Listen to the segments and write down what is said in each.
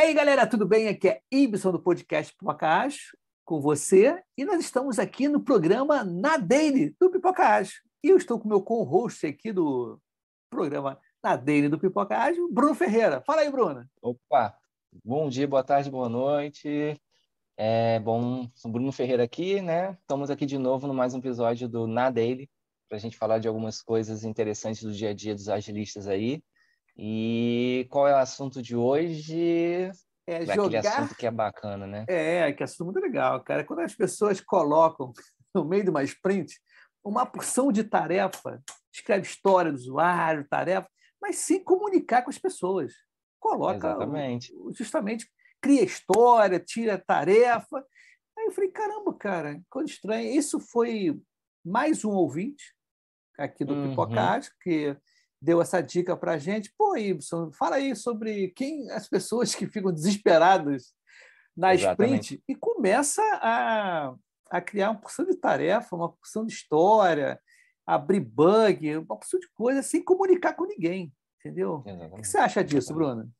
aí, galera, tudo bem? Aqui é Ibson do podcast Pipoca Acho, com você. E nós estamos aqui no programa Na Daily, do Pipoca Acho. E eu estou com o meu co-host aqui do programa Na Daily do Pipoca Acho, Bruno Ferreira. Fala aí, Bruno. Opa, bom dia, boa tarde, boa noite. É bom, Bruno Ferreira aqui, né? Estamos aqui de novo no mais um episódio do Na Daily, para a gente falar de algumas coisas interessantes do dia a dia dos agilistas aí. E qual é o assunto de hoje? É, é jogar... Aquele assunto que é bacana, né? É, que assunto muito legal, cara. É quando as pessoas colocam no meio de uma sprint uma porção de tarefa, escreve história do usuário, tarefa, mas sem comunicar com as pessoas. Coloca justamente cria história, tira tarefa. Aí eu falei, caramba, cara, coisa estranha. Isso foi mais um ouvinte aqui do uhum. Pipocast, que deu essa dica para a gente. Pô, Ibson, fala aí sobre quem as pessoas que ficam desesperadas na Exatamente. sprint e começa a, a criar uma porção de tarefa, uma porção de história, abrir bug, uma porção de coisa sem comunicar com ninguém, entendeu? Exatamente. O que você acha disso, Bruno?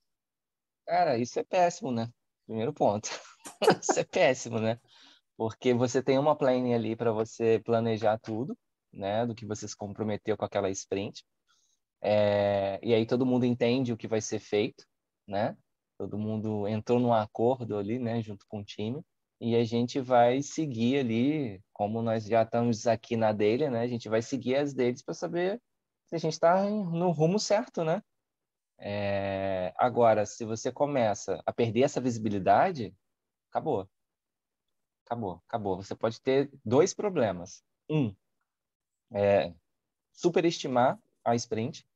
Cara, isso é péssimo, né? Primeiro ponto. isso é péssimo, né? Porque você tem uma planning ali para você planejar tudo, né, do que você se comprometeu com aquela sprint. É, e aí todo mundo entende o que vai ser feito, né? Todo mundo entrou num acordo ali, né, junto com o time, e a gente vai seguir ali, como nós já estamos aqui na dele, né? A gente vai seguir as deles para saber se a gente está no rumo certo, né? É, agora, se você começa a perder essa visibilidade, acabou. Acabou, acabou. Você pode ter dois problemas. Um, é, superestimar a sprint,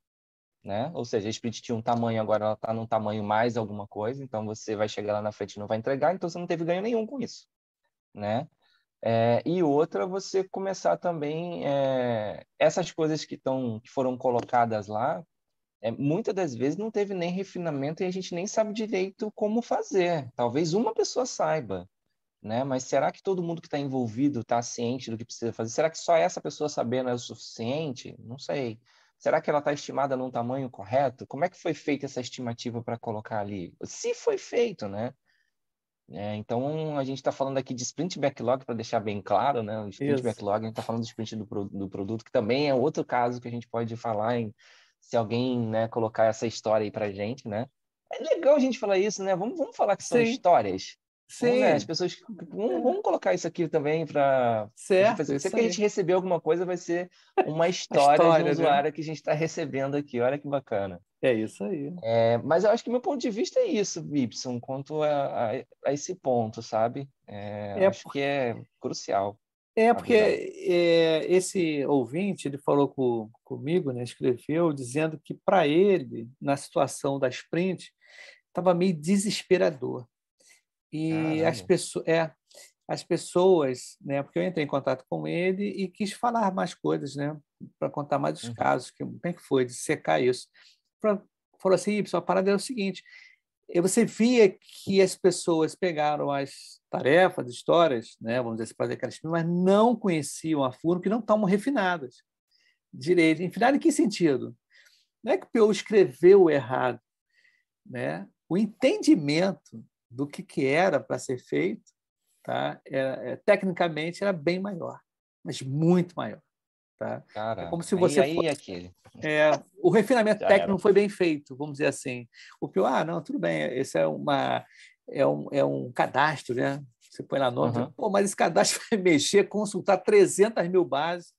né? Ou seja, a sprint tinha um tamanho, agora ela está num tamanho mais alguma coisa, então você vai chegar lá na frente e não vai entregar, então você não teve ganho nenhum com isso, né? É, e outra, você começar também é, essas coisas que, tão, que foram colocadas lá, é, muitas das vezes não teve nem refinamento e a gente nem sabe direito como fazer. Talvez uma pessoa saiba, né? Mas será que todo mundo que está envolvido está ciente do que precisa fazer? Será que só essa pessoa sabendo é o suficiente? Não sei. Será que ela está estimada num tamanho correto? Como é que foi feita essa estimativa para colocar ali? Se foi feito, né? É, então, a gente está falando aqui de sprint backlog, para deixar bem claro, né? O sprint Isso. backlog, a gente está falando do sprint do, do, produto, que também é outro caso que a gente pode falar em, se alguém né, colocar essa história aí para gente, né? É legal a gente falar isso, né? Vamos, vamos falar que são Sim. histórias. Sim. Né? As pessoas. Vamos, vamos, colocar isso aqui também para. Certo. Fazer. Sempre que a gente receber alguma coisa, vai ser uma história, história de um né? usuário né? que a gente está recebendo aqui. Olha que bacana. É isso aí. É, mas eu acho que meu ponto de vista é isso, Bibson, quanto a, a, a, esse ponto, sabe? É, é acho porque... que é crucial. É, porque é, esse ouvinte, ele falou com, comigo, né, escreveu, dizendo que para ele, na situação da sprint, estava meio desesperador e Caramba. as pessoas, é, as pessoas, né, porque eu entrei em contato com ele e quis falar mais coisas, né, para contar mais os uhum. casos, que, como é que foi, de secar isso. Pra, falou assim, pessoal, a parada é o seguinte, eh, você via que as pessoas pegaram as tarefas, as histórias, né, vamos dizer, fazer assim, aquelas mas não conheciam a fundo, que não estavam refinadas direito. Refinada em que sentido? Não é que o PO escreveu errado, né? O entendimento do que, que era para ser feito, tá? Era, é, é, tecnicamente era bem maior, mas muito maior. Tá? é como se você aí, fosse... Aquele. É, o refinamento Já técnico não foi bem feito, vamos dizer assim. O pior, ah, não, tudo bem, esse é uma é um, é um cadastro, né? Você põe na nota, uhum. pô, mas esse cadastro vai mexer, consultar 300 mil bases,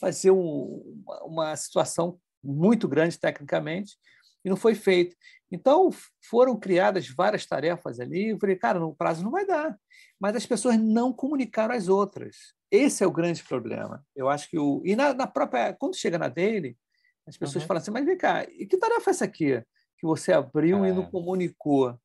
vai ser um, uma situação muito grande tecnicamente e não foi feito. Então, foram criadas várias tarefas ali. Eu falei, cara, o prazo não vai dar. Mas as pessoas não comunicaram as outras. Esse é o grande problema. Eu acho que o. E na, na própria. Quando chega na dele, as pessoas uhum. falam assim: mas vem cá, e que tarefa é essa aqui que você abriu é. e não é. comunicou?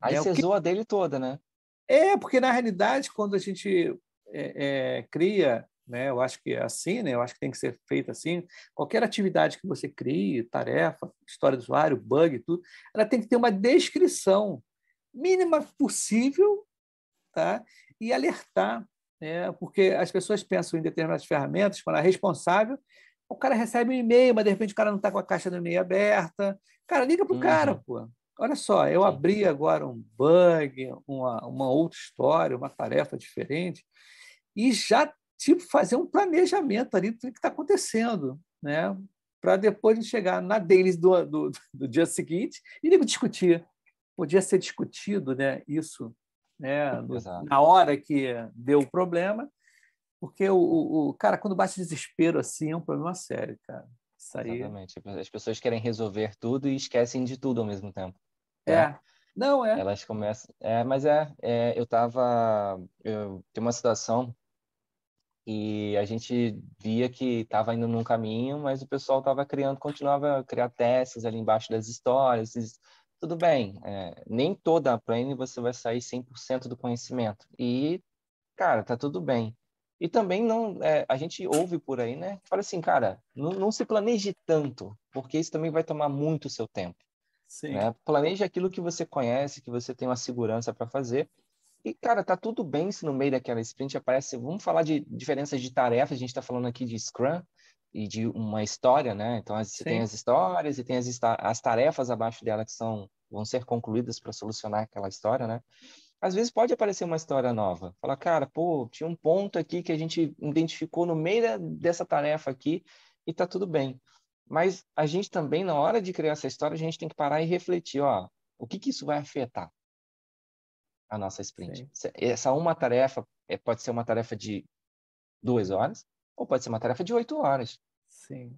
Aí é, você que... zoa dele toda, né? É, porque na realidade, quando a gente é, é, cria né? Eu acho que é assim, né? Eu acho que tem que ser feito assim. Qualquer atividade que você crie, tarefa, história do usuário, bug, tudo, ela tem que ter uma descrição mínima possível, tá? E alertar, né? Porque as pessoas pensam em determinadas ferramentas, quando é responsável, o cara recebe um e-mail, mas de repente o cara não está com a caixa do e-mail aberta. Cara, liga pro uhum. cara, pô. Olha só, eu abri agora um bug, uma, uma outra história, uma tarefa diferente, e já tipo, fazer um planejamento ali do que está acontecendo, né? para depois chegar na deles do, do, do, dia seguinte e discutir. Podia ser discutido né, isso né, no, na hora que deu o problema, porque o, o, cara, quando bate desespero assim, é um problema sério, cara. Isso aí... Exatamente. As pessoas querem resolver tudo e esquecem de tudo ao mesmo tempo. É. é. Não, é. Elas começam. É, mas é, é eu estava. Eu... Tem uma situação e a gente via que estava indo num caminho, mas o pessoal estava criando, continuava a criar testes ali embaixo das histórias. Tudo bem, é, nem toda a plane você vai sair 100% do conhecimento. E, cara, tá tudo bem. E também não, é, a gente ouve por aí, né? Fala assim, cara, não, não, se planeje tanto, porque isso também vai tomar muito o seu tempo. Sim. Né? Planeje aquilo que você conhece, que você tem uma segurança para fazer, e, cara, tá tudo bem se no meio daquela sprint aparece. Vamos falar de diferenças de tarefas, a gente está falando aqui de Scrum e de uma história, né? Então, você tem as histórias e tem as, as tarefas abaixo dela que são, vão ser concluídas para solucionar aquela história, né? Às vezes pode aparecer uma história nova. Falar, cara, pô, tinha um ponto aqui que a gente identificou no meio da, dessa tarefa aqui e tá tudo bem. Mas a gente também, na hora de criar essa história, a gente tem que parar e refletir, ó, o que, que isso vai afetar? a nossa sprint. Sim. Essa uma tarefa é, pode ser uma tarefa de duas horas ou pode ser uma tarefa de oito horas. Sim.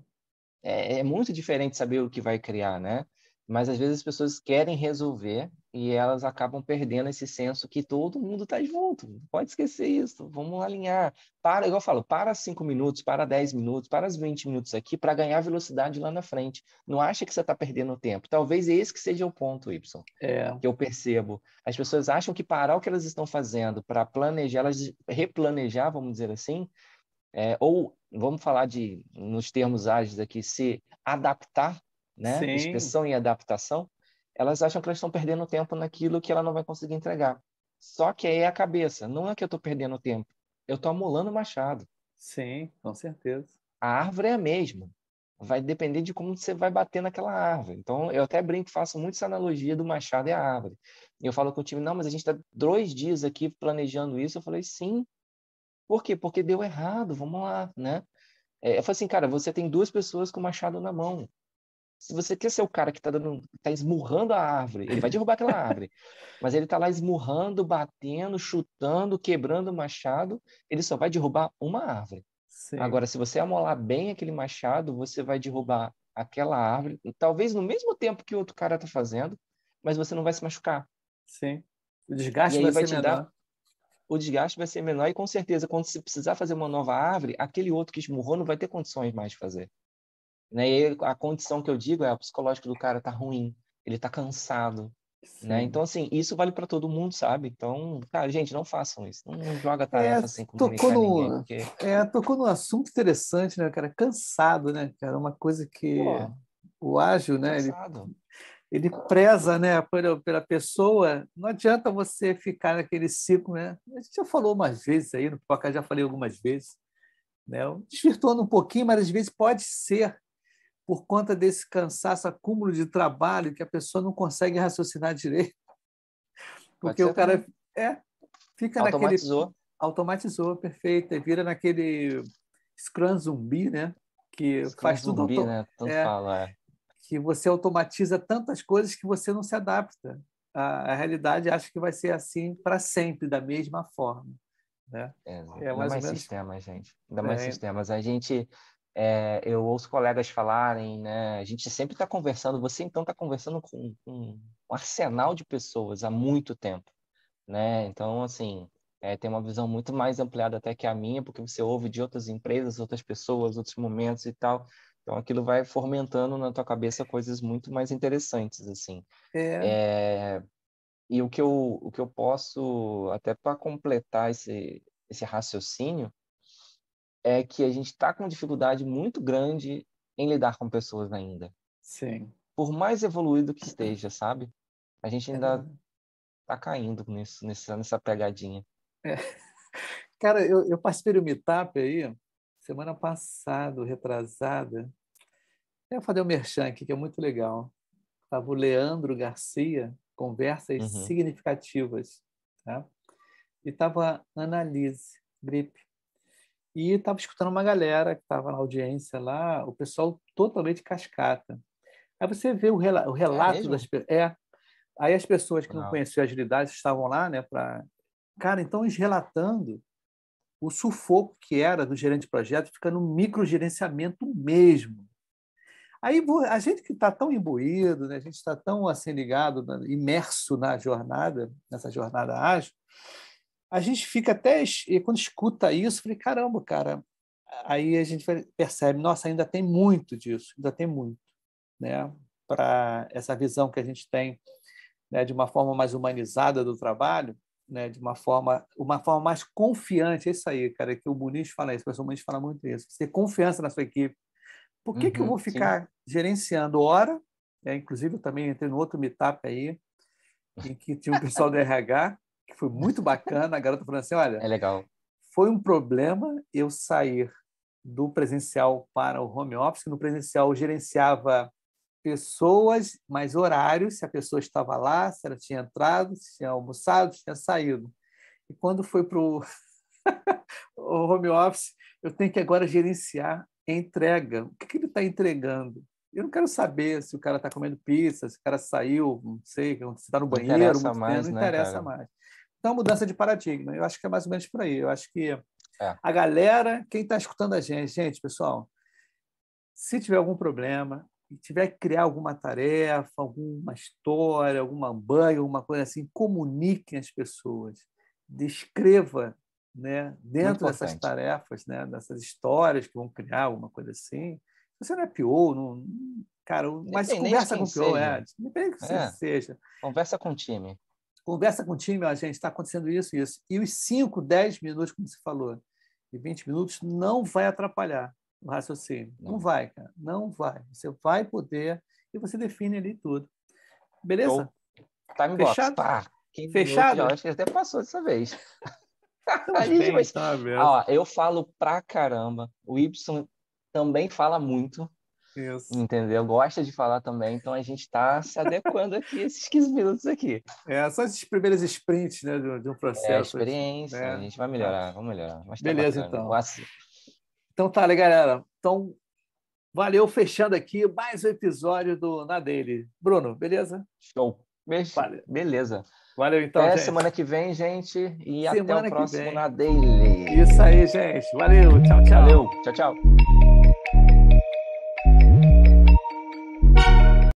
É, é muito diferente saber o que vai criar, né? mas às vezes as pessoas querem resolver e elas acabam perdendo esse senso que todo mundo está junto. Pode esquecer isso, vamos alinhar. Para, igual eu falo, para 5 minutos, para 10 minutos, para os 20 minutos aqui, para ganhar velocidade lá na frente. Não acha que você está perdendo tempo. Talvez esse que seja o ponto, Y, é. que eu percebo. As pessoas acham que parar o que elas estão fazendo para planejar, elas replanejar, vamos dizer assim, é, ou vamos falar de, nos termos ágeis aqui, se adaptar né? Sim. Inspeção e adaptação, elas acham que elas estão perdendo tempo naquilo que ela não vai conseguir entregar. Só que aí é a cabeça. Não é que eu estou perdendo tempo. Eu estou amolando o machado. Sim, com certeza. A árvore é a mesma. Vai depender de como você vai bater naquela árvore. Então, eu até brinco, faço muito essa analogia do machado e a árvore. E eu falo com o time, não, mas a gente está dois dias aqui planejando isso. Eu falei, sim. Por quê? Porque deu errado, vamos lá, né? É, eu falei assim, cara, você tem duas pessoas com o machado na mão. Se você quer ser o cara que tá, dando, tá esmurrando a árvore, ele vai derrubar aquela árvore. Mas ele tá lá esmurrando, batendo, chutando, quebrando o machado, ele só vai derrubar uma árvore. Sim. Agora, se você amolar bem aquele machado, você vai derrubar aquela árvore, talvez no mesmo tempo que o outro cara tá fazendo, mas você não vai se machucar. Sim. O desgaste vai, vai, ser menor. Dar... o desgaste vai ser menor e com certeza quando você precisar fazer uma nova árvore, aquele outro que esmurrou não vai ter condições mais de fazer. Né? E a condição que eu digo é o psicológico do cara tá ruim, ele tá cansado. Né? Sim. Né? Então, assim, isso vale para todo mundo, sabe? Então, cara, gente, não façam isso. Não, não joga é, tarefa é, com no, ninguém. Porque... É, tocou num assunto interessante, né, cara? Cansado, né, cara? Uma coisa que Pô, o ágil, né? Cansado. Ele ele preza né, pela, pela, pessoa, não adianta você ficar naquele ciclo. Né? A gente já falou umas vezes aí, no podcast já falei algumas vezes, né? desvirtuando um pouquinho, mas às vezes pode ser por conta desse cansaço, acúmulo de trabalho, que a pessoa não consegue raciocinar direito. Porque o cara é, fica automatizou. naquele. Automatizou, automatizou perfeito. E vira naquele Scrum zumbi, né? Que Scrum faz tudo zumbi, auto... né? Tanto é, fala, é. Que você automatiza tantas coisas que você não se adapta. A, a realidade acha que vai ser assim para sempre, da mesma forma. Né? É, é mais, mais menos... sistemas, gente. Ainda mais é. sistemas. A gente é, eu ouço colegas falarem, né? A gente sempre está conversando, você então está conversando com, com, um arsenal de pessoas há muito tempo, né? Então, assim, é, tem uma visão muito mais ampliada até que a minha, porque você ouve de outras empresas, outras pessoas, outros momentos e tal. Então, aquilo vai fomentando na tua cabeça coisas muito mais interessantes, assim. É. é e o que eu, o que eu posso, até para completar esse, esse raciocínio, é que a gente está com dificuldade muito grande em lidar com pessoas ainda. Sim. Por mais evoluído que esteja, sabe? A gente ainda está é. Tá caindo nisso, nessa, nessa pegadinha. É. Cara, eu, eu participei do Meetup aí, semana passada, retrasada. Eu falei o um merchan aqui, que é muito legal. Estava o Leandro Garcia, Conversas uhum. Significativas. Tá? E estava a Analise Gripe e estava escutando uma galera que estava na audiência lá, o pessoal totalmente cascata. Aí você vê o, rela o é relato é das pessoas. É. Aí as pessoas que não, não conheciam a agilidade estavam lá, né? Pra... Cara, então eles relatando o sufoco que era do gerente de projeto fica no microgerenciamento mesmo. Aí a gente que está tão imbuído, né? a gente está tão assim ligado, imerso na jornada, nessa jornada ágil, a gente fica até quando escuta isso, falei, caramba, cara, aí a gente percebe, nossa, ainda tem muito disso, ainda tem muito, né? Para essa visão que a gente tem, né, de uma forma mais humanizada do trabalho, né, de uma forma, uma forma mais confiante, é isso aí, cara, que o Muniz fala isso, o Muniz fala muito isso, ter confiança na sua equipe. Por que, uhum, que eu uhum, vou ficar sim. gerenciando hora? É, inclusive, eu também entrei no outro meetup aí, em que tinha o pessoal do RH, que foi muito bacana. A garota falou assim: olha. É legal. Foi um problema eu sair do presencial para o home office. No presencial, eu gerenciava pessoas, mais horários, se a pessoa estava lá, se ela tinha entrado, se tinha almoçado, se tinha saído. E quando foi para o home office, eu tenho que agora gerenciar entrega. O que, que ele está entregando? Eu não quero saber se o cara está comendo pizza, se o cara saiu, não sei, se está no banheiro, não interessa, mais, não né, interessa mais. Então, mudança de paradigma. Eu acho que é mais ou menos por aí. Eu acho que é. a galera, quem está escutando a gente, gente, pessoal, se tiver algum problema, tiver que criar alguma tarefa, alguma história, alguma banha, alguma coisa assim, comuniquem as pessoas. Descreva né, dentro dessas tarefas, né, dessas histórias que vão criar, alguma coisa assim. Você não é pior, não, cara, mas conversa com o pior, é, independente que é. seja. Conversa com o time conversa com o time, a gente, está acontecendo isso e isso. E os 5, 10 minutos, como você falou, e 20 minutos não vai atrapalhar o raciocínio. Não, não vai, cara. Não vai. Você vai poder e você define ali tudo. Beleza? Tô. Tá me Fechado? Tá. Fechado? Minutos, acho que até passou dessa vez. Então, tá bem, mas... tá ah, ó, eu falo pra caramba. O Y também fala muito. Isso. Entendeu? Gosta de falar também, então a gente está se adequando aqui esses 15 minutos aqui. É, são esses primeiros sprints né, de, um é, processo. É, assim, a experiência, é. a gente vai melhorar, tá. vamos melhorar. Mas tá Beleza, tá então. Então tá, né, galera. Então, valeu, fechando aqui mais um episódio do Na Daily. Bruno, beleza? Show. Beijo. Valeu. Beleza. Valeu, então. Até gente. semana que vem, gente. E semana até o próximo Na Daily. Isso aí, gente. Valeu. Tchau, tchau. Valeu. Tchau, tchau.